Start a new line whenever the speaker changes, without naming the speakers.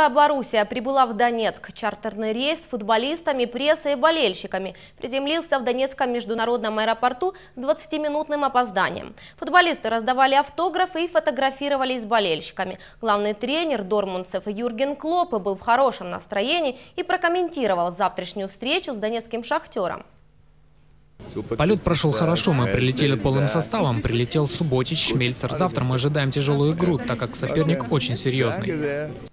Морская Боруссия прибыла в Донецк. Чартерный рейс с футболистами, прессой и болельщиками приземлился в Донецком международном аэропорту с 20-минутным опозданием. Футболисты раздавали автографы и фотографировались с болельщиками. Главный тренер Дормунцев Юрген Клоп был в хорошем настроении и прокомментировал завтрашнюю встречу с донецким «Шахтером».
Полет прошел хорошо, мы прилетели полным составом. Прилетел Субботич,
Шмельцер. Завтра мы ожидаем тяжелую игру, так как соперник очень серьезный.